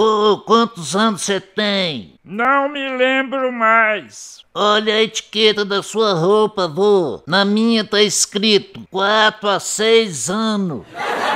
avô, quantos anos você tem? Não me lembro mais. Olha a etiqueta da sua roupa, avô. Na minha tá escrito 4 a 6 anos.